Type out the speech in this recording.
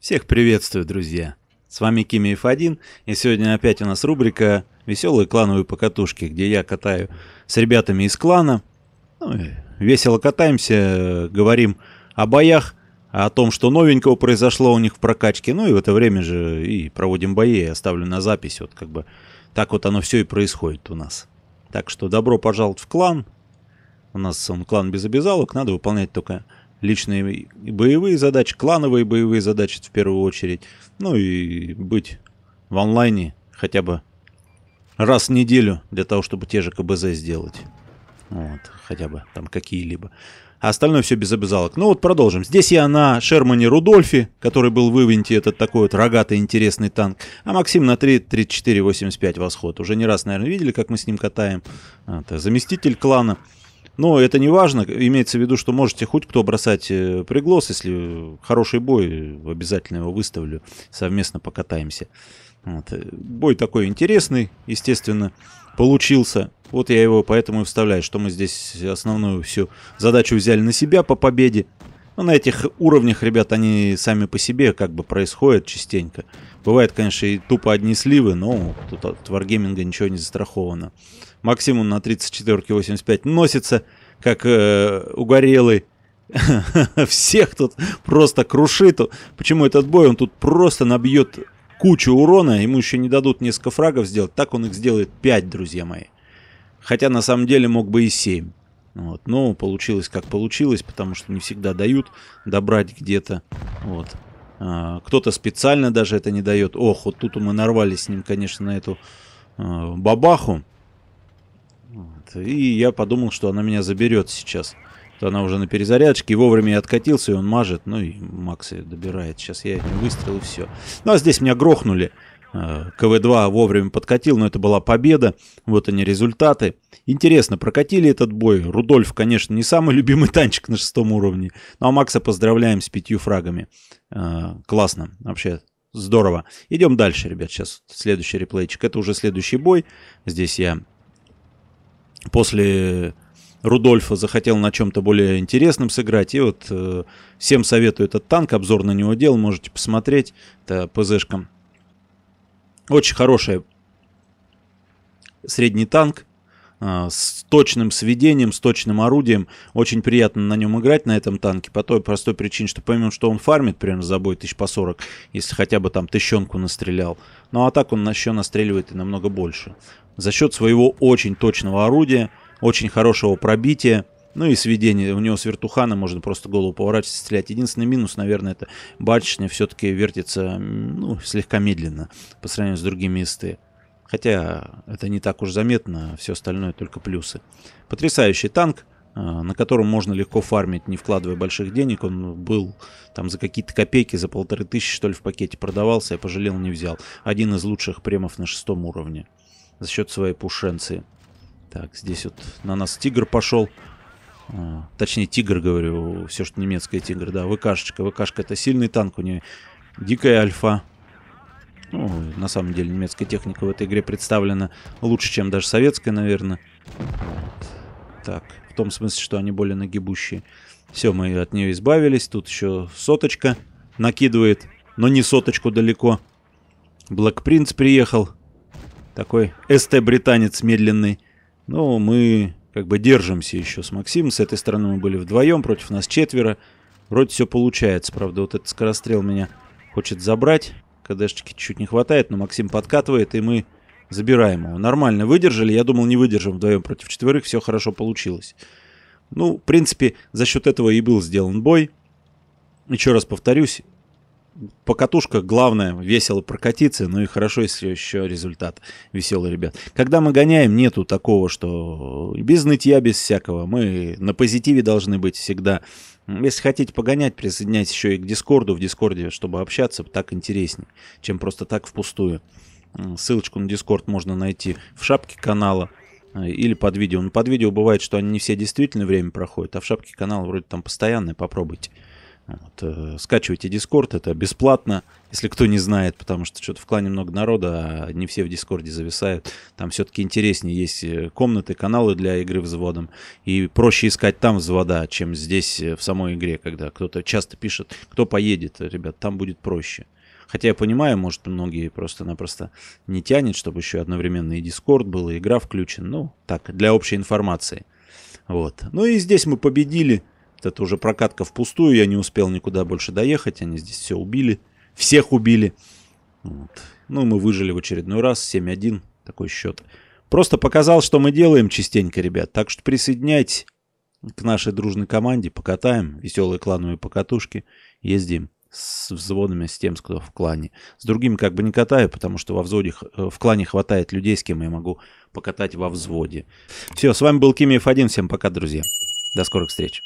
Всех приветствую, друзья! С вами Кими F1, и сегодня опять у нас рубрика «Веселые клановые покатушки», где я катаю с ребятами из клана. Ну, весело катаемся, говорим о боях, о том, что новенького произошло у них в прокачке. Ну и в это время же и проводим бои, я оставлю на запись. Вот как бы так вот оно все и происходит у нас. Так что добро пожаловать в клан. У нас он клан без обязалок, надо выполнять только личные боевые задачи, клановые боевые задачи в первую очередь. Ну и быть в онлайне хотя бы раз в неделю для того, чтобы те же КБЗ сделать. Вот, хотя бы там какие-либо. А остальное все без обязалок. Ну вот продолжим. Здесь я на Шермане Рудольфе, который был в Ивенте, этот такой вот рогатый интересный танк. А Максим на 3.34.85 восход. Уже не раз, наверное, видели, как мы с ним катаем. Это заместитель клана. Но это не важно. Имеется в виду, что можете хоть кто бросать э, приглас, если хороший бой, э, обязательно его выставлю. Совместно покатаемся. Вот. Э, бой такой интересный, естественно, получился. Вот я его поэтому и вставляю, что мы здесь основную всю задачу взяли на себя по победе. Но ну, на этих уровнях, ребят, они сами по себе как бы происходят частенько. Бывает, конечно, и тупо одни сливы, но тут от Wargaming ничего не застраховано. Максимум на 34-85 носится, как э, угорелый. Всех тут просто крушит. Почему этот бой? Он тут просто набьет кучу урона. Ему еще не дадут несколько фрагов сделать. Так он их сделает 5, друзья мои. Хотя на самом деле мог бы и 7. Вот. Но получилось как получилось, потому что не всегда дают добрать где-то. Вот. А, кто-то специально даже это не дает. Ох, вот тут мы нарвались с ним, конечно, на эту а, бабаху. Вот. И я подумал, что она меня заберет сейчас. То она уже на перезарядочке, и вовремя я откатился, и он мажет. Ну и Макс ее добирает. Сейчас я выстрел, и все. Ну а здесь меня грохнули. КВ-2 вовремя подкатил, но это была победа. Вот они результаты. Интересно, прокатили этот бой. Рудольф, конечно, не самый любимый танчик на шестом уровне. Ну а Макса поздравляем с пятью фрагами. А, классно, вообще здорово. Идем дальше, ребят, сейчас следующий реплейчик. Это уже следующий бой. Здесь я после Рудольфа захотел на чем-то более интересном сыграть. И вот э, всем советую этот танк. Обзор на него делал, можете посмотреть. Это ПЗшка очень хороший Средний танк а, с точным сведением, с точным орудием. Очень приятно на нем играть, на этом танке, по той простой причине, что помимо, что он фармит примерно за бой тысяч по 40, если хотя бы там тыщенку настрелял. Ну а так он еще настреливает и намного больше. За счет своего очень точного орудия, очень хорошего пробития, ну и сведение. У него с вертухана можно просто голову поворачивать стрелять. Единственный минус, наверное, это бачня все-таки вертится ну, слегка медленно по сравнению с другими СТ. Хотя это не так уж заметно, а все остальное только плюсы. Потрясающий танк, а, на котором можно легко фармить, не вкладывая больших денег. Он был там за какие-то копейки, за полторы тысячи что ли в пакете продавался, я пожалел, не взял. Один из лучших премов на шестом уровне за счет своей пушенции. Так, здесь вот на нас тигр пошел. Точнее, тигр, говорю, все, что немецкое тигр, да, ВКшечка. ВКшка это сильный танк у нее. Дикая альфа. Ну, на самом деле, немецкая техника в этой игре представлена лучше, чем даже советская, наверное. Так, в том смысле, что они более нагибущие. Все, мы от нее избавились. Тут еще соточка накидывает, но не соточку далеко. Блэк Принц приехал. Такой СТ-британец медленный. Ну, мы как бы держимся еще с Максимом. С этой стороны мы были вдвоем, против нас четверо. Вроде все получается, правда. Вот этот скорострел меня хочет забрать. КДшечки чуть не хватает, но Максим подкатывает, и мы забираем его. Нормально выдержали. Я думал, не выдержим вдвоем против четверых. Все хорошо получилось. Ну, в принципе, за счет этого и был сделан бой. Еще раз повторюсь, покатушках главное весело прокатиться, ну и хорошо, если еще результат веселый, ребят. Когда мы гоняем, нету такого, что без нытья, без всякого. Мы на позитиве должны быть всегда. Если хотите погонять, присоединяйтесь еще и к Дискорду, в Дискорде, чтобы общаться, так интереснее, чем просто так впустую. Ссылочку на Дискорд можно найти в шапке канала э, или под видео. Но ну, под видео бывает, что они не все действительно время проходят, а в шапке канала вроде там постоянное, попробуйте. Вот. Э, скачивайте Дискорд, это бесплатно, если кто не знает, потому что что-то в клане много народа, а не все в Дискорде зависают. Там все-таки интереснее есть э, комнаты, каналы для игры взводом, и проще искать там взвода, чем здесь э, в самой игре, когда кто-то часто пишет, кто поедет, ребят, там будет проще. Хотя я понимаю, может, многие просто-напросто не тянет, чтобы еще одновременно и Дискорд был, и игра включена. Ну, так, для общей информации. Вот. Ну и здесь мы победили. Это уже прокатка впустую, я не успел никуда больше доехать, они здесь все убили, всех убили. Вот. Ну, мы выжили в очередной раз, 7-1, такой счет. Просто показал, что мы делаем частенько, ребят, так что присоединяйтесь к нашей дружной команде, покатаем, веселые клановые покатушки, ездим с взводами, с тем, кто в клане. С другими как бы не катаю, потому что во взводе, э, в клане хватает людей, с кем я могу покатать во взводе. Все, с вами был Кимиев 1, всем пока, друзья. До скорых встреч.